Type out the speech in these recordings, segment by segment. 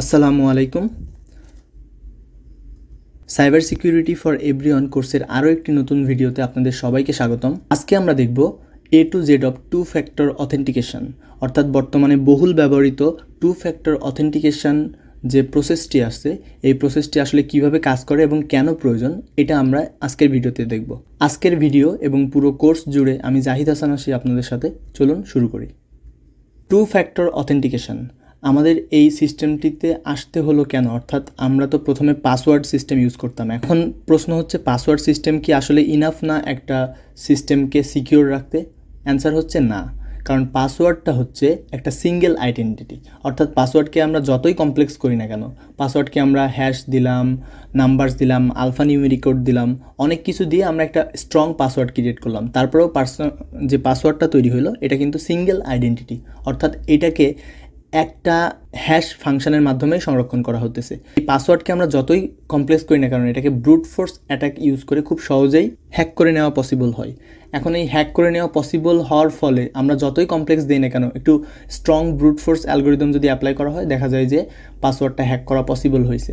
আসসালামু আলাইকুম cyber security for everyone কোর্সের আরও একটি নতুন ভিডিওতে আপনাদের সবাইকে স্বাগতম আজকে আমরা দেখব A to Z of two factor authentication অর্থাৎ বর্তমানে বহুল ব্যবহৃত টু ফ্যাক্টর অথেন্টিকেশন যে প্রসেসটি আসছে এই প্রসেসটি আসলে কিভাবে কাজ করে এবং কেন প্রয়োজন এটা আমরা আজকের ভিডিওতে দেখব আজকের ভিডিও এবং পুরো কোর্স জুড়ে আমি জাহিদ হাসান আসি আপনাদের সাথে চলুন শুরু করি টু ফ্যাক্টর অথেন্টিকেশন আমাদের এই সিস্টেমটিতে আসতে হলো কেন অর্থাৎ আমরা তো প্রথমে পাসওয়ার্ড সিস্টেম ইউজ করতাম এখন প্রশ্ন হচ্ছে পাসওয়ার্ড সিস্টেম কি আসলে ইনাফ না একটা সিস্টেমকে সিকিওর রাখতে অ্যান্সার হচ্ছে না কারণ পাসওয়ার্ডটা হচ্ছে একটা সিঙ্গেল আইডেন্টিটি অর্থাৎ পাসওয়ার্ডকে আমরা যতই কমপ্লেক্স করি না কেন পাসওয়ার্ডকে আমরা হ্যাশ দিলাম নাম্বারস দিলাম আলফা নিউমেরিক দিলাম অনেক কিছু দিয়ে আমরা একটা স্ট্রং পাসওয়ার্ড ক্রিয়েট করলাম তারপরেও পার্সন যে পাসওয়ার্ডটা তৈরি হলো এটা কিন্তু সিঙ্গেল আইডেন্টিটি অর্থাৎ এটাকে একটা হ্যাশ ফাংশনের মাধ্যমে সংরক্ষণ করা হতেছে এই পাসওয়ার্ডকে আমরা যতই কমপ্লেক্স করি না কারণ এটাকে ব্রুট ফোর্স অ্যাটাক ইউজ করে খুব সহজেই হ্যাক করে নেওয়া পসিবল হয় এখন এই হ্যাক করে নেওয়া পসিবল হওয়ার ফলে আমরা যতই কমপ্লেক্স দিই না কেন একটু স্ট্রং ব্রুট ফোর্স অ্যালগোরিদম যদি অ্যাপ্লাই করা হয় দেখা যায় যে পাসওয়ার্ডটা হ্যাক করা পসিবল হয়েছে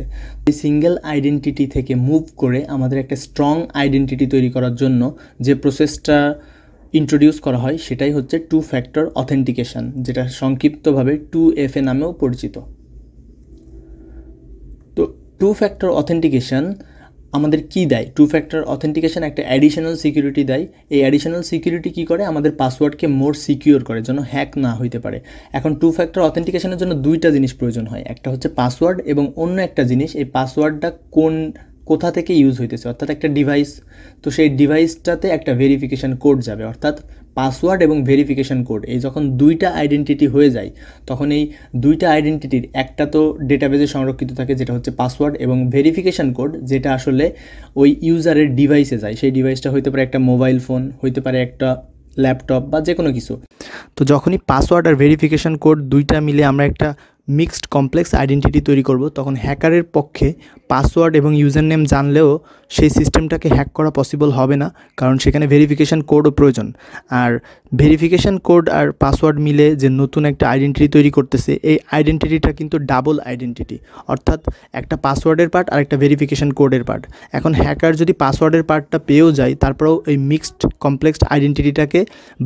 এই সিঙ্গেল আইডেন্টিটি থেকে মুভ করে আমাদের একটা স্ট্রং আইডেন্টিটি তৈরি করার জন্য যে প্রসেসটা ইন্ট্রোডিউস করা হয় সেটাই হচ্ছে টু ফ্যাক্টর অথেন্টিকেশান যেটা সংক্ষিপ্তভাবে টু এফ এ নামেও পরিচিত তো টু ফ্যাক্টর অথেন্টিকেশান আমাদের কি দেয় টু ফ্যাক্টর অথেন্টিকেশান একটা অ্যাডিশনাল সিকিউরিটি দেয় এই অ্যাডিশনাল সিকিউরিটি কি করে আমাদের পাসওয়ার্ডকে মোর সিকিউর করে যেন হ্যাক না হইতে পারে এখন টু ফ্যাক্টর অথেন্টিকেশানের জন্য দুইটা জিনিস প্রয়োজন হয় একটা হচ্ছে পাসওয়ার্ড এবং অন্য একটা জিনিস এই পাসওয়ার্ডটা কোন কোথা থেকে ইউজ হইতেছে অর্থাৎ একটা ডিভাইস তো সেই ডিভাইসটাতে একটা ভেরিফিকেশান কোড যাবে অর্থাৎ পাসওয়ার্ড এবং ভেরিফিকেশান কোড এই যখন দুইটা আইডেন্টিটি হয়ে যায় তখন এই দুইটা আইডেন্টিটির একটা তো ডেটাবেজে সংরক্ষিত থাকে যেটা হচ্ছে পাসওয়ার্ড এবং ভেরিফিকেশান কোড যেটা আসলে ওই ইউজারের ডিভাইসে যায় সেই ডিভাইসটা হইতে পারে একটা মোবাইল ফোন হইতে পারে একটা ল্যাপটপ বা যে কোনো কিছু তো যখনই পাসওয়ার্ড আর ভেরিফিকেশান কোড দুইটা মিলে আমরা একটা মিক্সড কমপ্লেক্স আইডেন্টিটি তৈরি করব তখন হ্যাকারের পক্ষে পাসওয়ার্ড এবং ইউজার নেম জানলেও সেই সিস্টেমটাকে হ্যাক করা পসিবল হবে না কারণ সেখানে ভেরিফিকেশান কোডও প্রয়োজন আর ভেরিফিকেশান কোড আর পাসওয়ার্ড মিলে যে নতুন একটা আইডেন্টিটি তৈরি করতেছে এই আইডেন্টিটিটা কিন্তু ডাবল আইডেন্টিটি অর্থাৎ একটা পাসওয়ার্ডের পার্ট আর একটা ভেরিফিকেশান কোডের পার্ট এখন হ্যাকার যদি পাসওয়ার্ডের পার্টটা পেয়েও যায় তারপরেও এই মিক্সড কমপ্লেক্সড আইডেন্টিটিটাকে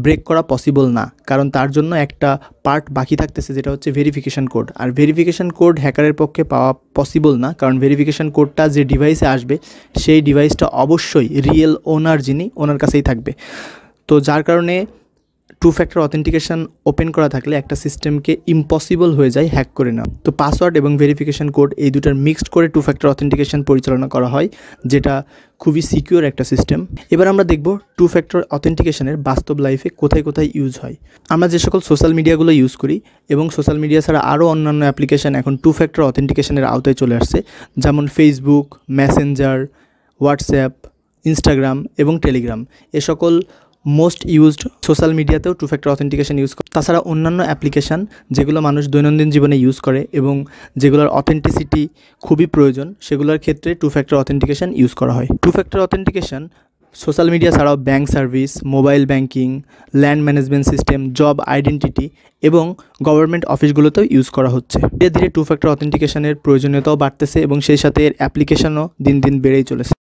ব্রেক করা পসিবল না কারণ তার জন্য একটা পার্ট বাকি থাকতেছে যেটা হচ্ছে ভেরিফিকেশান কোড আর ভেরিফিকেশান কোড হ্যাকারের পক্ষে পাওয়া পসিবল না কারণ ভেরিফিকেশন ভেরিফিকেশান কোডটা যে ডিভাইসে আসবে সেই ডিভাইসটা অবশ্যই রিয়েল ওনার যিনি ওনার কাছেই থাকবে তো যার কারণে টু ফ্যাক্টর অথেন্টিকেশান ওপেন করা থাকলে একটা সিস্টেমকে ইম্পসিবল হয়ে যায় হ্যাক করে না তো পাসওয়ার্ড এবং ভেরিফিকেশান কোড এই দুটার মিক্সড করে টু ফ্যাক্টর অথেন্টিকেশান পরিচালনা করা হয় যেটা খুবই সিকিওর একটা সিস্টেম এবার আমরা দেখব টু ফ্যাক্টর অথেন্টিকেশানের বাস্তব লাইফে কোথায় কোথায় ইউজ হয় আমরা যে সকল সোশ্যাল মিডিয়াগুলো ইউজ করি এবং সোশ্যাল মিডিয়া ছাড়া আরও অন্যান্য অ্যাপ্লিকেশান এখন টু ফ্যাক্টর অথেন্টিকেশানের আওতায় চলে আসছে যেমন ফেসবুক মেসেঞ্জার হোয়াটসঅ্যাপ ইনস্টাগ্রাম এবং টেলিগ্রাম এ সকল মোস্ট ইউজড সোশ্যাল মিডিয়াতেও টু ফ্যাক্টর অথেন্টিকেশন ইউজ করে তাছাড়া অন্যান্য অ্যাপ্লিকেশান যেগুলো মানুষ দৈনন্দিন জীবনে ইউজ করে এবং যেগুলোর অথেন্টিসিটি খুবই প্রয়োজন সেগুলোর ক্ষেত্রে টু ফ্যাক্টর অথেন্টিকেশান ইউজ করা হয় two factor authentication social media ছাড়াও bank service mobile banking land management system job identity এবং গভর্নমেন্ট অফিসগুলোতেও ইউজ করা হচ্ছে ধীরে ধীরে টু ফ্যাক্টর অথেন্টিকেশানের প্রয়োজনীয়তাও বাড়তেছে এবং সেই সাথে এর অ্যাপ্লিকেশানও দিন দিন বেড়েই চলেছে